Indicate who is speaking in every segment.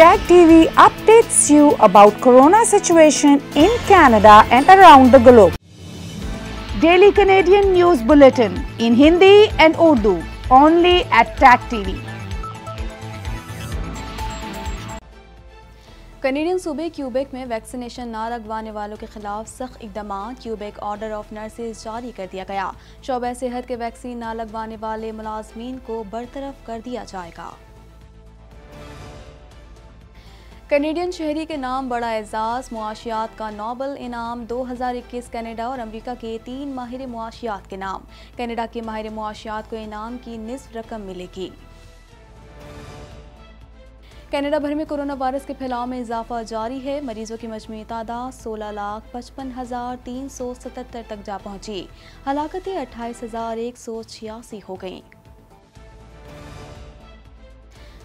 Speaker 1: Tag TV updates you about corona situation in Canada and around the globe. Daily Canadian News Bulletin in Hindi and Urdu only at Tag TV. Canadian सूबे Quebec में vaccination न लगवाने वालों के खिलाफ सख्त इकदाम Quebec order of nurses जारी कर दिया गया शोबे सेहत के वैक्सीन न लगवाने वाले मुलाजमीन को बरतरफ कर दिया जाएगा कैनेडियन शहरी के नाम बड़ा एजाज मुआशियात का नोबल इनाम 2021 कनाडा और अमेरिका के तीन माहिर मुआशियात के नाम कनाडा के माहिर मुआशियात को इनाम की निसफ रकम मिलेगी कनाडा भर में कोरोना वायरस के फैलाव में इजाफा जारी है मरीजों की मजमू तादाद सोलह लाख पचपन हज़ार तीन सौ सतहत्तर तक जा पहुंची हलाकतें अट्ठाईस हज़ार एक सौ छियासी हो गईं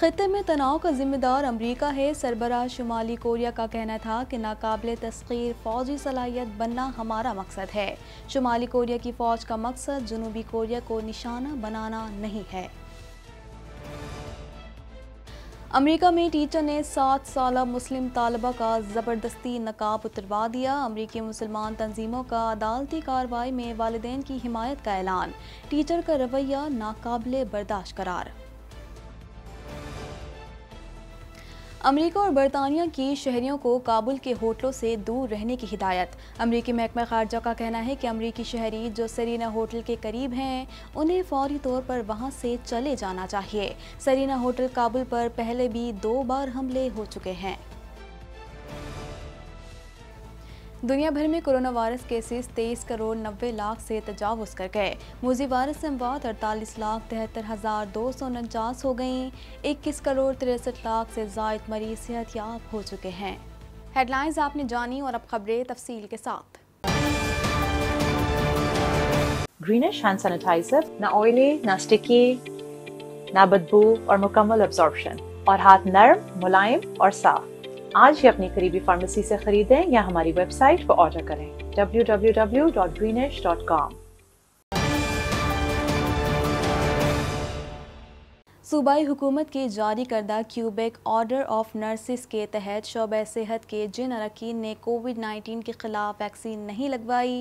Speaker 1: खत्े में तनाव का जिम्मेदार अमरीका है सरबरा शुमाली कोरिया का कहना था कि नाकबिल तस्खीर फौजी सलाहियत बनना हमारा मकसद है शुमाली कोरिया की फ़ौज का मकसद जनूबी कोरिया को निशाना बनाना नहीं है अमेरिका में टीचर ने सात साल मुस्लिम तालबा का ज़बरदस्ती नकाब उतरवा दिया अमेरिकी मुसलमान तंजीमों का अदालती कार्रवाई में वालदेन की हिमायत का ऐलान टीचर का रवैया नाकबले बर्दाश्त करार अमरीका और बरतानिया की शहरियों को काबुल के होटलों से दूर रहने की हिदायत अमरीकी महकमा खारजा का कहना है कि अमरीकी शहरी जो सरीना होटल के करीब हैं उन्हें फौरी तौर पर वहां से चले जाना चाहिए सरीना होटल काबुल पर पहले भी दो बार हमले हो चुके हैं दुनिया भर में कोरोना वायरस केसेस तेईस करोड़ नब्बे लाख से तजावज कर गए मोजी वायरस से मौत अड़तालीस लाख तिहत्तर हज़ार दो सौ उनचास हो गई इक्कीस करोड़ तिरसठ लाख से जायद मरीज याब हो चुके हैं हेडलाइंस आपने जानी और अब खबरें तफसील के साथ
Speaker 2: ग्रीनिश हैंड सैनिटाइजर ना ऑयली ना स्टिकी ना बदबू और मुकम्मल और हाथ नरम मुलायम और साफ आज ही अपनी करीबी फार्मेसी से खरीदें या हमारी वेबसाइट पर ऑर्डर करें www.greenish.com
Speaker 1: सूबाई हुकूमत के जारी करदा क्यूबेक ऑर्डर ऑफ नर्सिस के तहत शोब सेहत के जिन अरकान ने कोविड 19 के खिलाफ वैक्सीन नहीं लगवाई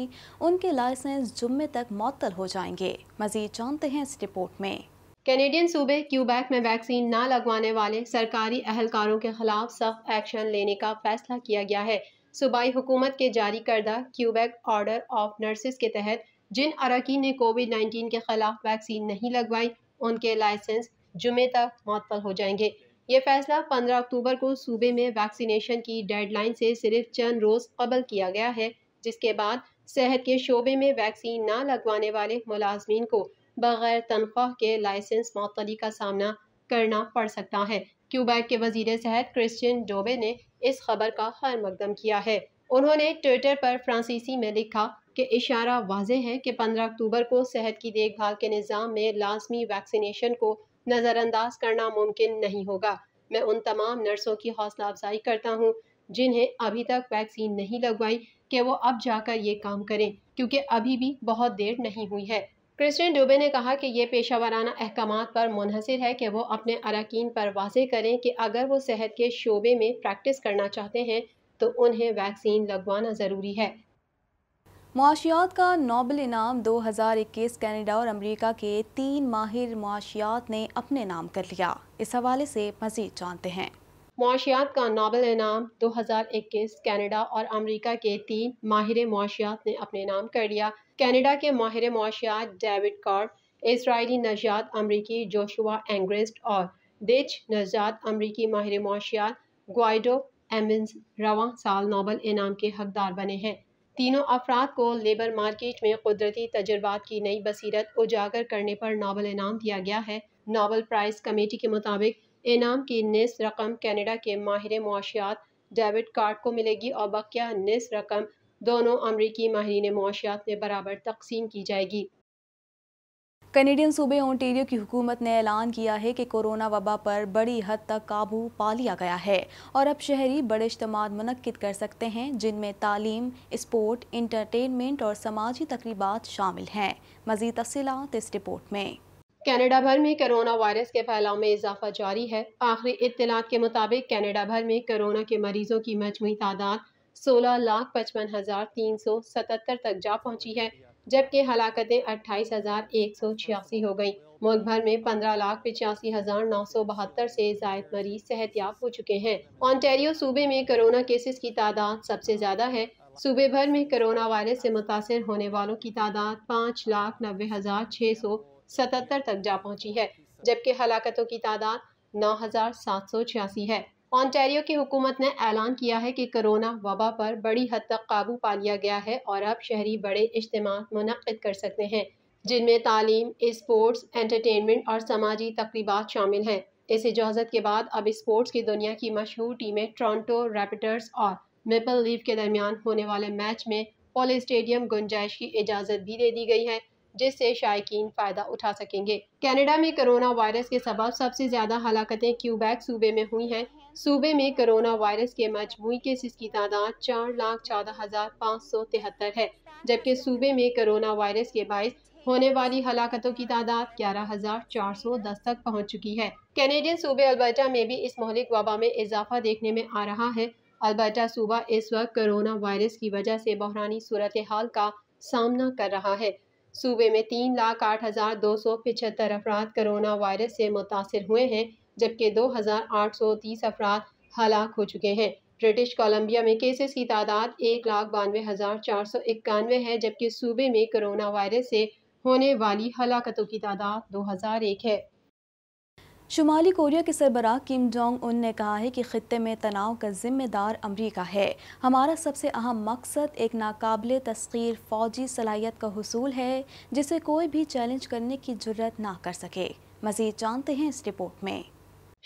Speaker 1: उनके लाइसेंस जुम्मे तक मअतल हो जाएंगे मजीद जानते हैं इस रिपोर्ट में
Speaker 2: कैनेडियन सूबे क्यूबैक में वैक्सीन ना लगवाने वाले सरकारी अहलकारों के खिलाफ सख्त एक्शन लेने का फैसला किया गया है सूबाई हुकूमत के जारी करदा क्यूबैक ऑर्डर ऑफ नर्सिस के तहत जिन अरकान ने कोविड नाइन्टीन के खिलाफ वैक्सीन नहीं लगवाई उनके लाइसेंस जुमे तक मअतल हो जाएंगे ये फैसला 15 अक्टूबर को सूबे में वैक्सीनेशन की डेडलाइन से सिर्फ चंद रोज़ कबल किया गया है जिसके बाद सेहत के शोबे में वैक्सीन ना लगवाने वाले मुलाजमीन को बगैर तनख्वाह के लाइसेंस मतली का सामना करना पड़ सकता है क्यूबैक के वजीर सेहत क्रिश्चियन डोबे ने इस खबर का हर मकदम किया है उन्होंने ट्विटर पर फ्रांसीसी में लिखा कि इशारा वाज है कि 15 अक्टूबर को सेहत की देखभाल के निज़ाम में लाजमी वैक्सीनेशन को नज़रअंदाज करना मुमकिन नहीं होगा मैं उन तमाम नर्सों की हौसला अफजाई करता हूँ जिन्हें अभी तक वैक्सीन नहीं लगवाई कि वो अब जाकर ये काम करें क्योंकि अभी भी बहुत देर नहीं हुई है प्रेसिडेंट डुबे ने कहा कि ये पेशा वाराना अहकाम पर मुनहसर है कि वो अपने अरकान पर वाजे करें कि अगर वो सेहत के शोबे में प्रैक्टिस करना चाहते हैं तो उन्हें वैक्सीन लगवाना ज़रूरी है
Speaker 1: माशियात का नोबल इनाम 2021 कैनेडा और अमरीका के तीन माहिर माशियात ने अपने नाम कर लिया इस हवाले से मज़ीद जानते हैं
Speaker 2: माशियात का नावल इनाम 2021 कैनेडा और अमरीका के तीन माहिर माशियात ने अपने नाम कर लिया कैनेडा के माहिर माशियात डेविड कार्ड इसराइली नजात अमरीकी जोशुआ एंग्रेस्ट और डिच नजात अमरीकी माहिर माशियात ग्वाइडो एमिन्स रवा साल नावल इनाम के हकदार बने हैं तीनों अफराद को लेबर मार्केट में कुदरती तजर्बात की नई बसीरत उजागर करने पर नावल इनाम दिया गया है नावल प्राइज़ कमेटी के मुताबिक इनाम की निस रकम कैनेडा के माहिर मुआशियात डेबिट कार्ड को मिलेगी और बकिया निस रकम दोनों अमरीकी माहरीन मुआशियात में बराबर तकसीम की जाएगी
Speaker 1: कनेडियन सूबे ओंटेरियो की हुकूमत ने ऐलान किया है कि कोरोना वबा पर बड़ी हद तक काबू पा लिया गया है और अब शहरी बड़े इज्तम मनकद कर सकते हैं जिनमें तालीम स्पोर्ट इंटरटेनमेंट और समाजी तकरीबा शामिल हैं मज़ीद तफ़ीत इस रिपोर्ट में
Speaker 2: कनाडा भर में कोरोना वायरस के फैलाव में इजाफा जारी है आखिरी इतलात के मुताबिक कनाडा भर में कोरोना के मरीजों की मजमू तादाद सोलह लाख पचपन हजार तीन सौ सतहत्तर तक जा पहुंची है जबकि हलाकतें अट्ठाईस हजार एक सौ छियासी हो गई मुल्क भर में पंद्रह लाख पिचासी हजार नौ सौ बहत्तर से जायद मरीज सेहतियाब हो चुके हैं ऑन्टेरियो सूबे में कोरोना केसेस की तादाद सबसे ज्यादा है सूबे भर में कोरोना वायरस से मुतासर होने वालों की तादाद पाँच लाख नब्बे हजार छः सौ सतहत्तर तक जा पहुंची है जबकि हलाकतों की तादाद नौ हजार सात सौ छियासी है ऑनटेरियो की हुकूमत ने ऐलान किया है कि कोरोना वबा पर बड़ी हद तक काबू पा लिया गया है और अब शहरी बड़े इज्तम मनद कर सकते हैं जिनमें तालीम स्पोर्ट्स एंटरटेनमेंट और समाजी तकरीबा शामिल हैं इस इजाज़त के बाद अब स्पोर्ट्स की दुनिया की मशहूर टीमें टोरंटो रैपिटर्स और मेपल लीव के दरमियान होने वाले मैच में पोल स्टेडियम गुंजाइश की इजाज़त भी दे दी गई है जिससे शायकीन फ़ायदा उठा सकेंगे कनाडा में कोरोना वायरस के सबब सबसे ज़्यादा हलाकतें क्यूबैक सूबे में हुई हैं सूबे में कोरोना वायरस के मजमू केसेस की तादाद चार लाख चौदह हज़ार पाँच सौ तिहत्तर है जबकि सूबे में कोरोना वायरस के बायस होने वाली हलाकतों की तादाद ग्यारह हज़ार चार सौ दस तक पहुँच चुकी है कैनेडियन सूबे अल्बर्टा में भी इस मौलिक वबा में इजाफा देखने में आ रहा है अल्बर्टा सूबा इस वक्त कोरोना वायरस की वजह से बहरानी सूरत हाल का सामना कर रहा है सूबे में तीन लाख आठ हज़ार दो सौ पिछहत्तर अफराद करोना वायरस से मुतासर हुए हैं जबकि दो हज़ार आठ सौ तीस अफराद हलाक हो चुके हैं ब्रिटिश कोलंबिया में केसेस की तादाद एक लाख बानवे हज़ार चार सौ इक्यानवे है जबकि सूबे में करोना वायरस से होने वाली हलाकतों की तादाद दो हज़ार एक है
Speaker 1: शुमाली कोरिया के सरबराह किम जोंग उन ने कहा है कि ख़त्े में तनाव का जिम्मेदार अमरीका है हमारा सबसे अहम मकसद एक नाकबले तस्खीर फ़ौजी सलाहियत का हसूल है जिसे कोई भी चैलेंज करने की जरूरत ना कर सके मज़ीद जानते हैं इस रिपोर्ट में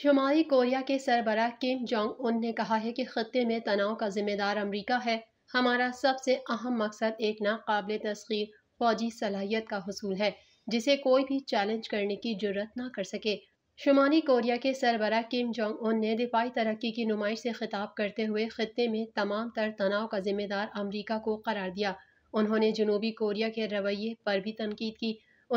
Speaker 2: शुमाली कोरिया के सरबराह किम जोंग उन ने कहा है कि ख़त्े में तनाव का जिम्मेदार अमरीका है हमारा सबसे अहम मकसद एक नाकबिल तस्खीर फ़ौजी सलाहियत का हसूल है जिसे कोई भी चैलेंज करने की जरूरत ना कर सके शुमाली कोरिया के सरबरा किम जोंग उन ने दिफाई तरक्की की नुमाइश से खिताब करते हुए ख़त्े में तमाम तर तनाव का जिम्मेदार अमरीका को करार दिया उन्होंने जनूबी कोरिया के रवैये पर भी तनकीद की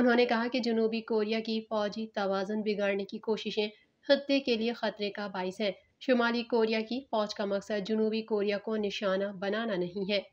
Speaker 2: उन्होंने कहा कि जनूबी कोरिया की फौजी तोज़न बिगाड़ने की कोशिशें खत्े के लिए ख़तरे का बायस है शुमाली कोरिया की फौज का मकसद जुनूबी कोरिया को निशाना बनाना नहीं है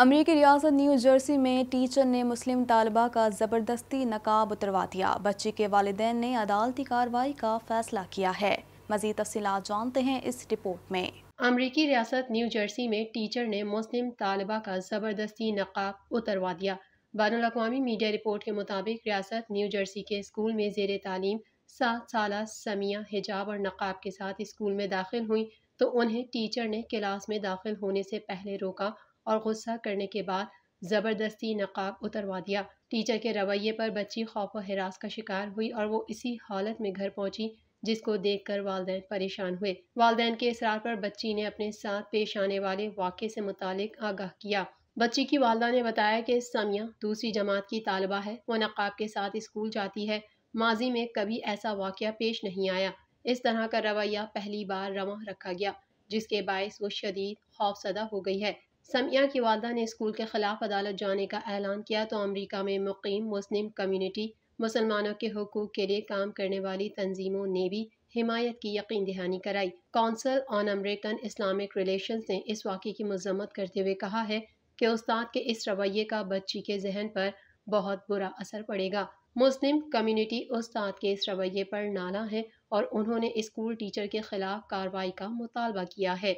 Speaker 1: अमरीकी रियासत न्यू जर्सी में टीचर ने मुस्लिम तालबा का ज़बरदस्ती नकाब उतरवा दिया बच्चे के वालदे ने अदालती कार्रवाई का फैसला किया है मजीद तफसी जानते हैं इस रिपोर्ट में
Speaker 2: अमरीकी रियासत न्यू जर्सी में टीचर ने मुस्लिम तालबा का ज़बरदस्ती नकाब उतरवा दिया बैन अवी मीडिया रिपोर्ट के मुताबिक रियासत न्यू जर्सी के स्कूल में जेर तालीम सात साल समिया हिजाब और नकाब के साथ स्कूल में दाखिल हुई तो उन्हें टीचर ने क्लास में दाखिल होने से पहले रोका और गुस्सा करने के बाद ज़बरदस्ती नकाब उतरवा दिया टीचर के रवैये पर बच्ची खौफ और हरास का शिकार हुई और वो इसी हालत में घर पहुंची जिसको देख कर वालदेन परेशान हुए वालदेन के इसरार पर बच्ची ने अपने साथ पेश आने वाले वाक़े से मुतालिक आगाह किया बच्ची की वालदा ने बताया कि समिया दूसरी जमात की तालबा है वो नकाब के साथ स्कूल जाती है माजी में कभी ऐसा वाक़ पेश नहीं आया इस तरह का रवैया पहली बार रवा रखा गया जिसके बायस वो शदीद खौफसदा हो गई है समिया की वालदा ने स्कूल के खिलाफ अदालत जाने का ऐलान किया तो अमरीका में मुकीम मुस्लिम कम्यूनिटी मुसलमानों के हकूक़ के लिए काम करने वाली तंजीमों ने भी हिमायत की यकीन दहानी कराई council on American Islamic relation ने इस वाक़े की मजम्मत करते हुए कहा है कि उस्ताद के इस रवैये का बच्ची के जहन पर बहुत बुरा असर पड़ेगा मुस्लिम कम्युनिटी उस्ताद के इस रवैये पर नाला है और उन्होंने स्कूल टीचर के खिलाफ कार्रवाई का मुतालबा किया है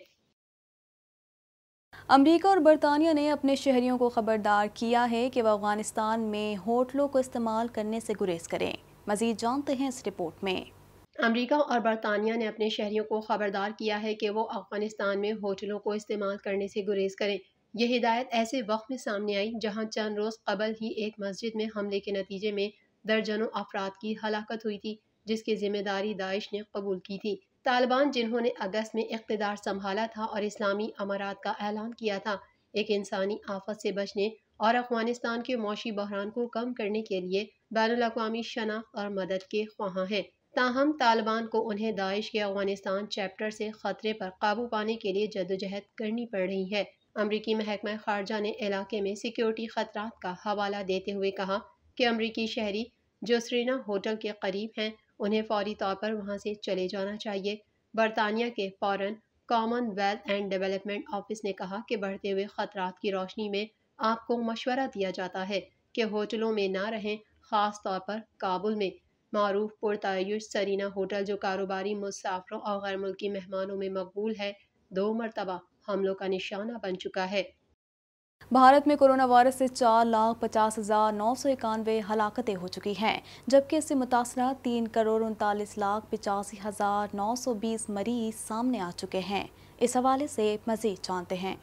Speaker 1: अमरीका और बरतानिया ने अपने शहरियों को खबरदार किया है कि वह अफगानिस्तान में होटलों को इस्तेमाल करने से गुरेज करें मजीद जानते हैं इस रिपोर्ट में
Speaker 2: अमरीका और बरतानिया ने अपने शहरियों को खबरदार किया है कि वो अफगानिस्तान में होटलों को इस्तेमाल करने से गुरेज करें यह हिदायत ऐसे वक्त में सामने आई जहाँ चंद रोज़ कबल ही एक मस्जिद में हमले के नतीजे में दर्जनों अफराद की हलाकत हुई थी जिसकी जिम्मेदारी दाइश ने कबूल की थी तालिबान जिन्होंने अगस्त में इकतदार संभाला था और इस्लामी अमारात का ऐलान किया था एक इंसानी आफत से बचने और अफगानिस्तान के मौशी बहरान को कम करने के लिए बैन अवी शनाख्त और मदद के ख्वाह हैं ताहम तालिबान को उन्हें दाइश के अफगानिस्तान चैप्टर से ख़तरे पर काबू पाने के लिए जदोजहद करनी पड़ रही है अमरीकी महकमा खारजा ने इलाके में सिक्योरिटी खतरा का हवाला देते हुए कहा कि अमरीकी शहरी जो श्रीना होटल के करीब हैं उन्हें फौरी तौर पर वहाँ से चले जाना चाहिए बरतानिया के फौरन कॉमनवेल्थ एंड डेवलपमेंट ऑफिस ने कहा कि बढ़ते हुए ख़तरा की रोशनी में आपको मशवरा दिया जाता है कि होटलों में ना रहें ख़ास तौर पर काबुल में मरूफ पुरतायुश सरीना होटल जो कारोबारी मुसाफरों और गैर मुल्की मेहमानों में मकबूल है दो मरतबा हमलों का निशाना बन चुका है भारत
Speaker 1: में कोरोना वायरस से चार लाख पचास हजार नौ सौ इक्यानवे हलाकतें हो चुकी हैं जबकि इससे मुतासर तीन करोड़ उनतालीस लाख पिचासी हजार नौ सौ बीस मरीज सामने आ चुके हैं इस हवाले से मजीद जानते हैं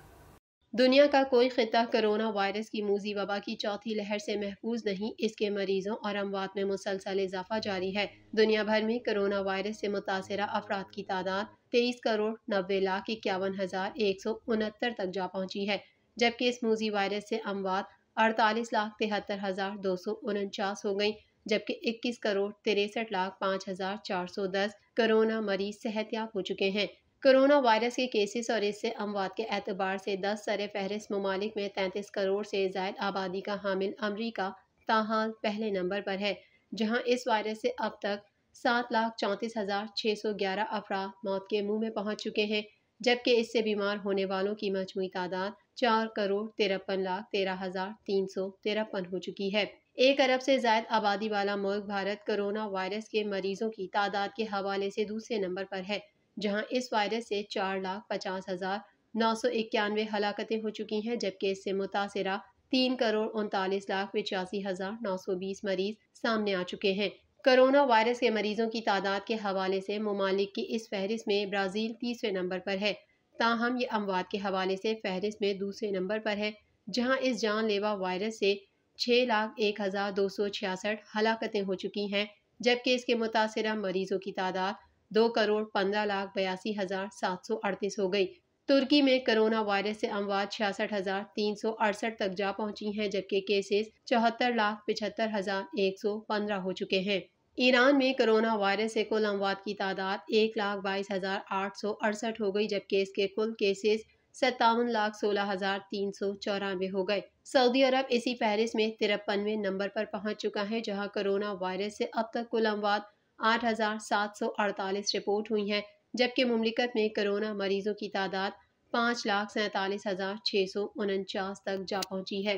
Speaker 2: दुनिया का कोई खिता कोरोना वायरस की मूजी वबा की चौथी लहर से महफूज नहीं इसके मरीजों और अमवात में मुसलसल इजाफा जारी है दुनिया भर में कोरोना वायरस से मुतासर अफराद की तादाद तेईस करोड़ नब्बे लाख इक्यावन हजार एक सौ उनहत्तर तक जा पहुंची है जबकि इस मूजी वायरस से अमवात अड़तालीस लाख तिहत्तर हज़ार दो सौ उनचास हो गई जबकि 21 करोड़ तिरसठ लाख पाँच हज़ार चार सौ दस कोरोना मरीज सेहतियाब हो चुके हैं कोरोना वायरस के केसेस और इससे अमवात के एतबार से दस सर फहरिस्त ममालिक में तैतीस करोड़ से जायद आबादी का हामिल अमरीका ताहाल पहले नंबर पर है जहाँ इस वायरस से अब तक सात लाख चौंतीस हज़ार छः सौ ग्यारह अफराद मौत के मुंह में पहुंच चुके हैं जबकि इससे बीमार होने वालों की मजमू तादाद चार करोड़ तिरपन लाख तेरह हजार तीन सौ तिरपन हो चुकी है एक अरब से ज्यादा आबादी वाला मुल्क भारत कोरोना वायरस के मरीजों की तादाद के हवाले से दूसरे नंबर पर है जहां इस वायरस से चार लाख पचास हजार नौ सौ इक्यानवे हलाकतें हो चुकी हैं जबकि इससे मुतासरा तीन करोड़ उनतालीस लाख पचासी हजार नौ सौ बीस मरीज सामने आ चुके हैं कोरोना वायरस के मरीजों की तादाद के हवाले से ममालिक की इस फहरिस्त में ब्राज़ील तीसरे नंबर पर है ताहम ये अमवात के हवाले से फहरिस्त में दूसरे नंबर पर है जहाँ इस जानलेवा वायरस से छः लाख एक हज़ार दो सौ छियासठ हलाकतें हो चुकी हैं जबकि इसके मुतासर मरीजों की तादाद दो करोड़ पंद्रह लाख बयासी हज़ार सात सौ अड़तीस हो गई तुर्की में कोरोना वायरस से अमवात छियासठ हज़ार तीन सौ अड़सठ तक जा पहुँची हैं जबकि केसेस चौहत्तर लाख पिछहत्तर हज़ार एक सौ पंद्रह हो चुके हैं ईरान में कोरोना वायरस से कुल अमवात की तादाद एक लाख बाईस हज़ार आठ सौ अड़सठ हो गई जबकि इसके कुल केसेस सत्तावन लाख सोलह हज़ार तीन सौ चौरानवे हो गए सऊदी अरब इसी फहरिस्त में तिरपनवे नंबर पर पहुंच चुका है जहां कोरोना वायरस से अब तक कुल अमवात आठ हज़ार सात सौ अड़तालीस रिपोर्ट हुई है जबकि ममलिकत में कोरोना मरीजों की तादाद पाँच लाख सैतालीस हज़ार छः सौ उनचास तक जा पहुंची है